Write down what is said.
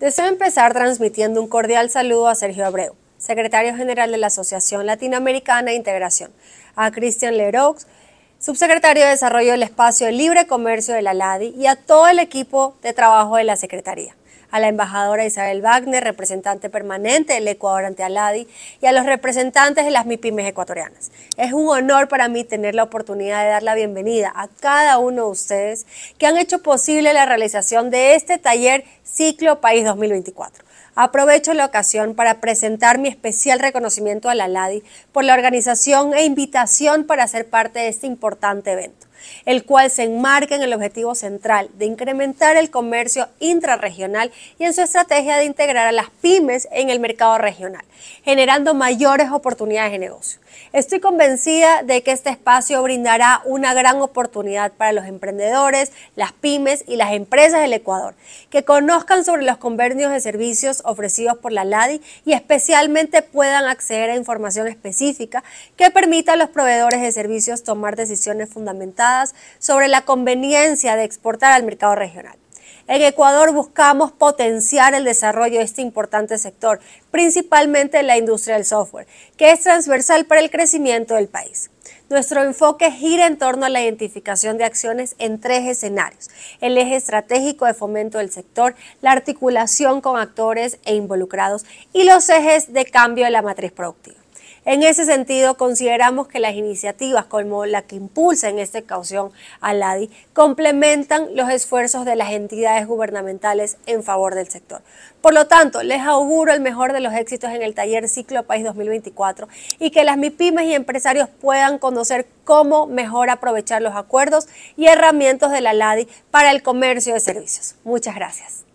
Deseo empezar transmitiendo un cordial saludo a Sergio Abreu, secretario general de la Asociación Latinoamericana de Integración, a Christian Lerox, subsecretario de Desarrollo del Espacio de Libre Comercio de la LADI y a todo el equipo de trabajo de la Secretaría a la embajadora Isabel Wagner, representante permanente del Ecuador ante Aladi, y a los representantes de las MIPIMES ecuatorianas. Es un honor para mí tener la oportunidad de dar la bienvenida a cada uno de ustedes que han hecho posible la realización de este taller Ciclo País 2024. Aprovecho la ocasión para presentar mi especial reconocimiento a la por la organización e invitación para ser parte de este importante evento el cual se enmarca en el objetivo central de incrementar el comercio intrarregional y en su estrategia de integrar a las pymes en el mercado regional, generando mayores oportunidades de negocio. Estoy convencida de que este espacio brindará una gran oportunidad para los emprendedores, las pymes y las empresas del Ecuador, que conozcan sobre los convenios de servicios ofrecidos por la LADI y especialmente puedan acceder a información específica que permita a los proveedores de servicios tomar decisiones fundamentales sobre la conveniencia de exportar al mercado regional. En Ecuador buscamos potenciar el desarrollo de este importante sector, principalmente la industria del software, que es transversal para el crecimiento del país. Nuestro enfoque gira en torno a la identificación de acciones en tres escenarios. El eje estratégico de fomento del sector, la articulación con actores e involucrados y los ejes de cambio de la matriz productiva. En ese sentido, consideramos que las iniciativas como la que impulsa en esta ocasión ALADI complementan los esfuerzos de las entidades gubernamentales en favor del sector. Por lo tanto, les auguro el mejor de los éxitos en el taller Ciclo País 2024 y que las MIPIMES y empresarios puedan conocer cómo mejor aprovechar los acuerdos y herramientas de la LADI para el comercio de servicios. Muchas gracias.